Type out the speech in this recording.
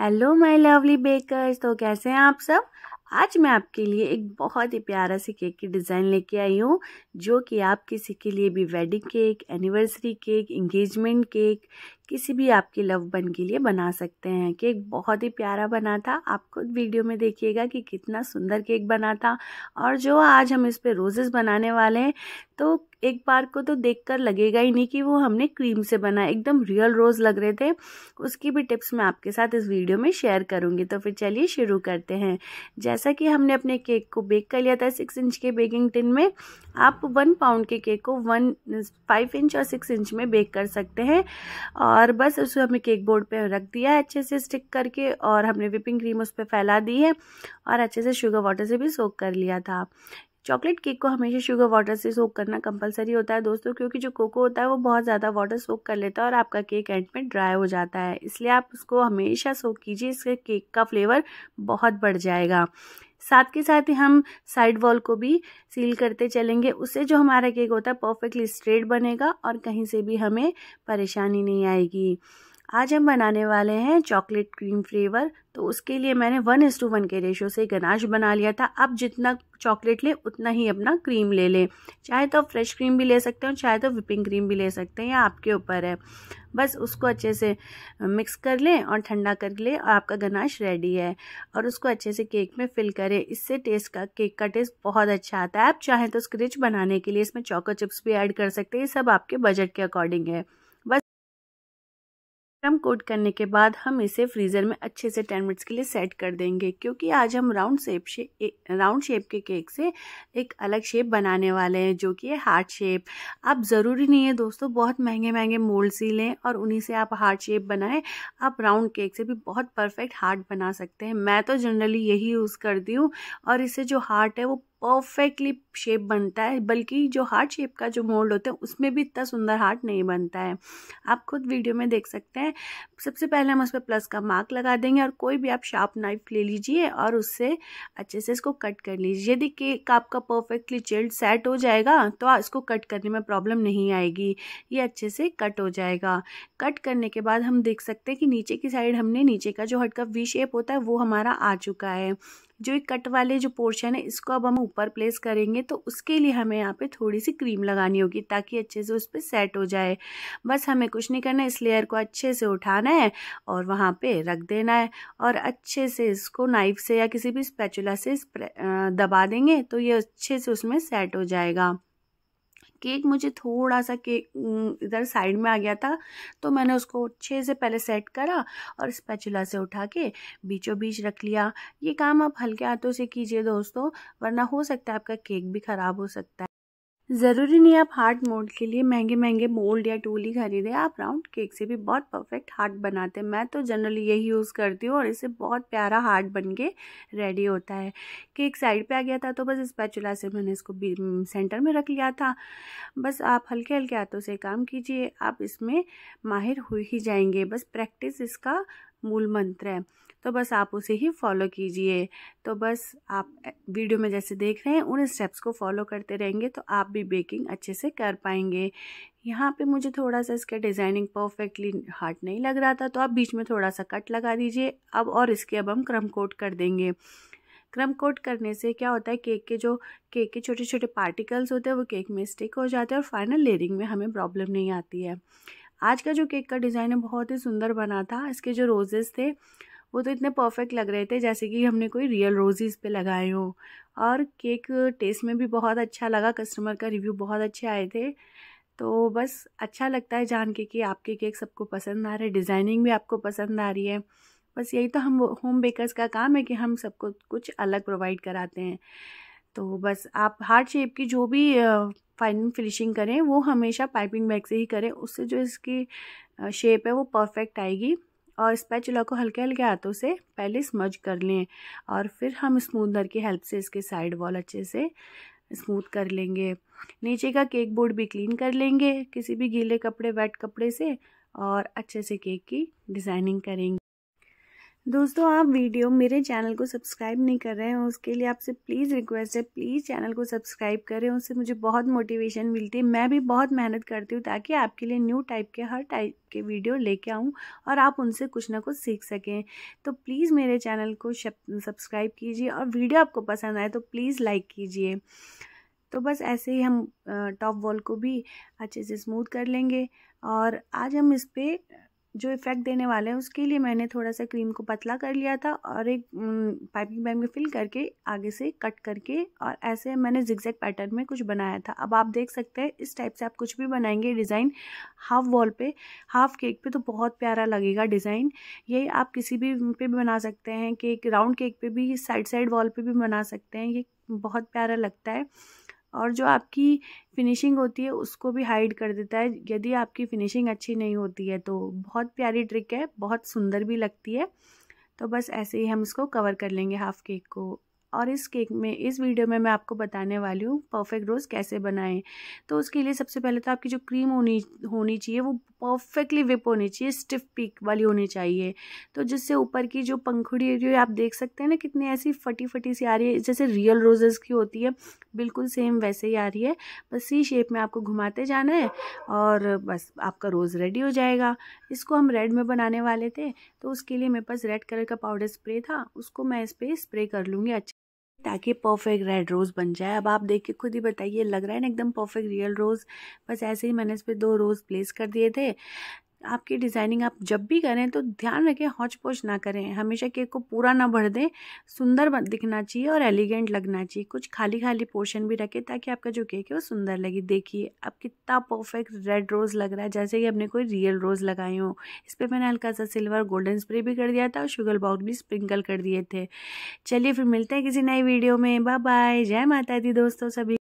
hello my lovely bakers तो कैसे हैं आप सब आज मैं आपके लिए एक बहुत ही प्यारा सी केक की डिज़ाइन लेके आई हूँ जो कि आप किसी के लिए भी wedding cake anniversary cake engagement cake किसी भी आपके लव बन के लिए बना सकते हैं केक बहुत ही प्यारा बना था आप खुद वीडियो में देखिएगा कि कितना सुंदर केक बना था और जो आज हम इस पर रोज़ेज़ बनाने वाले हैं तो एक बार को तो देखकर लगेगा ही नहीं कि वो हमने क्रीम से बना एकदम रियल रोज़ लग रहे थे उसकी भी टिप्स मैं आपके साथ इस वीडियो में शेयर करूँगी तो फिर चलिए शुरू करते हैं जैसा कि हमने अपने केक को बेक कर लिया था सिक्स इंच के बेकिंग टिन में आप वन पाउंड के केक को वन फाइव इंच और सिक्स इंच में बेक कर सकते हैं और और बस उसको हमने केक बोर्ड पे रख दिया है अच्छे से स्टिक करके और हमने विपिंग क्रीम उस पर फैला दी है और अच्छे से शुगर वाटर से भी सोक कर लिया था चॉकलेट केक को हमेशा शुगर वाटर से सोक करना कंपलसरी होता है दोस्तों क्योंकि जो कोको होता है वो बहुत ज़्यादा वाटर सोक कर लेता है और आपका केक एंड में ड्राई हो जाता है इसलिए आप उसको हमेशा सोक कीजिए इससे केक का फ्लेवर बहुत बढ़ जाएगा साथ के साथ ही हम साइड वॉल को भी सील करते चलेंगे उससे जो हमारा केक होता है परफेक्टली स्ट्रेट बनेगा और कहीं से भी हमें परेशानी नहीं आएगी आज हम बनाने वाले हैं चॉकलेट क्रीम फ्लेवर तो उसके लिए मैंने वन एस टू वन के रेशो से गनाश बना लिया था अब जितना चॉकलेट लें उतना ही अपना क्रीम ले लें चाहे तो आप फ्रेश क्रीम भी ले सकते हैं चाहे तो विपिंग क्रीम भी ले सकते हैं या आपके ऊपर है बस उसको अच्छे से मिक्स कर लें और ठंडा कर लें और आपका गनाश रेडी है और उसको अच्छे से केक में फिल करें इससे टेस्ट का केक का टेस्ट बहुत अच्छा आता है आप चाहें तो स्क्रिच बनाने के लिए इसमें चॉको चिप्स भी ऐड कर सकते हैं ये सब आपके बजट के अकॉर्डिंग है क्रम कोट करने के बाद हम इसे फ्रीज़र में अच्छे से टेन मिनट्स के लिए सेट कर देंगे क्योंकि आज हम राउंड शेप से राउंड शेप के केक से एक अलग शेप बनाने वाले हैं जो कि है हार्ट शेप आप ज़रूरी नहीं है दोस्तों बहुत महंगे महंगे मोल्ड सी लें और उन्हीं से आप हार्ट शेप बनाएं आप राउंड केक से भी बहुत परफेक्ट हार्ट बना सकते हैं मैं तो जनरली यही यूज़ करती हूँ और इससे जो हार्ट है वो परफेक्टली शेप बनता है बल्कि जो हार्ट शेप का जो मोल्ड होता है उसमें भी इतना सुंदर हार्ट नहीं बनता है आप खुद वीडियो में देख सकते हैं सबसे पहले हम उस पर प्लस का मार्क लगा देंगे और कोई भी आप शार्प नाइफ ले लीजिए और उससे अच्छे से इसको कट कर लीजिए यदि केक आपका परफेक्टली चिल्ड सेट हो जाएगा तो इसको कट करने में प्रॉब्लम नहीं आएगी ये अच्छे से कट हो जाएगा कट करने के बाद हम देख सकते हैं कि नीचे की साइड हमने नीचे का जो हट का वी शेप होता है वो हमारा आ चुका है जो एक कट वाले जो पोर्शन है इसको अब हम ऊपर प्लेस करेंगे तो उसके लिए हमें यहाँ पे थोड़ी सी क्रीम लगानी होगी ताकि अच्छे से उस पर सेट हो जाए बस हमें कुछ नहीं करना है इस लेयर को अच्छे से उठाना है और वहाँ पे रख देना है और अच्छे से इसको नाइफ से या किसी भी स्पैचुला से दबा देंगे तो ये अच्छे से उसमें सेट हो जाएगा केक मुझे थोड़ा सा केक इधर साइड में आ गया था तो मैंने उसको अच्छे से पहले सेट करा और स्पैचुला से उठा के बीचों बीच रख लिया ये काम आप हल्के हाथों से कीजिए दोस्तों वरना हो सकता है आपका केक भी ख़राब हो सकता है ज़रूरी नहीं आप हार्ट मोल्ड के लिए महंगे महंगे मोल्ड या टूल ही खरीदें आप राउंड केक से भी बहुत परफेक्ट हार्ट बनाते हैं मैं तो जनरली यही यूज़ करती हूँ और इसे बहुत प्यारा हार्ट बन के रेडी होता है केक साइड पे आ गया था तो बस इस पैचुला से मैंने इसको सेंटर में रख लिया था बस आप हल्के हल्के हाथों से काम कीजिए आप इसमें माहिर हो ही जाएंगे बस प्रैक्टिस इसका मूल मंत्र है तो बस आप उसे ही फॉलो कीजिए तो बस आप वीडियो में जैसे देख रहे हैं उन स्टेप्स को फॉलो करते रहेंगे तो आप भी बेकिंग अच्छे से कर पाएंगे यहाँ पे मुझे थोड़ा सा इसका डिज़ाइनिंग परफेक्टली हार्ड नहीं लग रहा था तो आप बीच में थोड़ा सा कट लगा दीजिए अब और इसके अब हम क्रम कोट कर देंगे क्रम कोट करने से क्या होता है केक के जो केक के छोटे छोटे पार्टिकल्स होते हैं वो केक में स्टिक हो जाते हैं और फाइनल लेयरिंग में हमें प्रॉब्लम नहीं आती है आज का जो केक का डिज़ाइन है बहुत ही सुंदर बना था इसके जो रोजेज़ थे वो तो इतने परफेक्ट लग रहे थे जैसे कि हमने कोई रियल रोजेस पे लगाए हों और केक टेस्ट में भी बहुत अच्छा लगा कस्टमर का रिव्यू बहुत अच्छे आए थे तो बस अच्छा लगता है जान के कि आपके केक सबको पसंद आ रहे हैं डिज़ाइनिंग भी आपको पसंद आ रही है बस यही तो हम होम बेकर्स का काम है कि हम सबको कुछ अलग प्रोवाइड कराते हैं तो बस आप हार्ड शेप की जो भी फाइनल फिनिशिंग करें वो हमेशा पाइपिंग बैग से ही करें उससे जो इसकी शेप है वो परफेक्ट आएगी और स्पैचुला को हल्के हल्के हाथों से पहले स्मज कर लें और फिर हम स्मूदनर की हेल्प से इसके साइड वॉल अच्छे से स्मूथ कर लेंगे नीचे का केक बोर्ड भी क्लीन कर लेंगे किसी भी गीले कपड़े वेट कपड़े से और अच्छे से केक की डिज़ाइनिंग करेंगे दोस्तों आप वीडियो मेरे चैनल को सब्सक्राइब नहीं कर रहे हैं उसके लिए आपसे प्लीज़ रिक्वेस्ट है प्लीज़ चैनल को सब्सक्राइब करें उससे मुझे बहुत मोटिवेशन मिलती है मैं भी बहुत मेहनत करती हूँ ताकि आपके लिए न्यू टाइप के हर टाइप के वीडियो लेके आऊँ और आप उनसे कुछ ना कुछ सीख सकें तो प्लीज़ मेरे चैनल को सब्सक्राइब कीजिए और वीडियो आपको पसंद आए तो प्लीज़ लाइक कीजिए तो बस ऐसे ही हम टॉप वॉल को भी अच्छे से स्मूथ कर लेंगे और आज हम इस पर जो इफ़ेक्ट देने वाला है उसके लिए मैंने थोड़ा सा क्रीम को पतला कर लिया था और एक पाइपिंग बैग में फिल करके आगे से कट करके और ऐसे मैंने जिगजैग पैटर्न में कुछ बनाया था अब आप देख सकते हैं इस टाइप से आप कुछ भी बनाएंगे डिज़ाइन हाफ वॉल पे हाफ केक पे तो बहुत प्यारा लगेगा डिज़ाइन ये आप किसी भी पे भी बना सकते हैं केक राउंड केक पे भी साइड साइड वॉल पर भी बना सकते हैं ये बहुत प्यारा लगता है और जो आपकी फिनिशिंग होती है उसको भी हाइड कर देता है यदि आपकी फिनिशिंग अच्छी नहीं होती है तो बहुत प्यारी ट्रिक है बहुत सुंदर भी लगती है तो बस ऐसे ही हम इसको कवर कर लेंगे हाफ़ केक को और इस केक में इस वीडियो में मैं आपको बताने वाली हूँ परफेक्ट रोज़ कैसे बनाएं तो उसके लिए सबसे पहले तो आपकी जो क्रीम होनी होनी चाहिए वो परफेक्टली विप होनी चाहिए स्टिफ पीक वाली होनी चाहिए तो जिससे ऊपर की जो पंखुड़ी एरिया आप देख सकते हैं ना कितनी ऐसी फटी फटी सी आ रही है जैसे रियल रोजेज़ की होती है बिल्कुल सेम वैसे ही आ रही है बस सी शेप में आपको घुमाते जाना है और बस आपका रोज़ रेडी हो जाएगा इसको हम रेड में बनाने वाले थे तो उसके लिए मेरे पास रेड कलर का पाउडर स्प्रे था उसको मैं इस पर स्प्रे कर लूँगी ताकि परफेक्ट रेड रोज़ बन जाए अब आप देख के खुद ही बताइए लग रहा है ना एकदम परफेक्ट रियल रोज़ बस ऐसे ही मैंने इस पर दो रोज़ प्लेस कर दिए थे आपकी डिज़ाइनिंग आप जब भी करें तो ध्यान रखें हौच पोच ना करें हमेशा केक को पूरा ना भर दें सुंदर दिखना चाहिए और एलिगेंट लगना चाहिए कुछ खाली खाली पोर्शन भी रखें ताकि आपका जो केक है वो सुंदर लगे देखिए अब कितना परफेक्ट रेड रोज़ लग रहा है जैसे कि हमने कोई रियल रोज़ लगाए हो इस पर मैंने हल्का सा सिल्वर गोल्डन स्प्रे भी कर दिया था और शुगर बाउट भी स्प्रिंकल कर दिए थे चलिए फिर मिलते हैं किसी नई वीडियो में बाय बाय जय माता दी दोस्तों सभी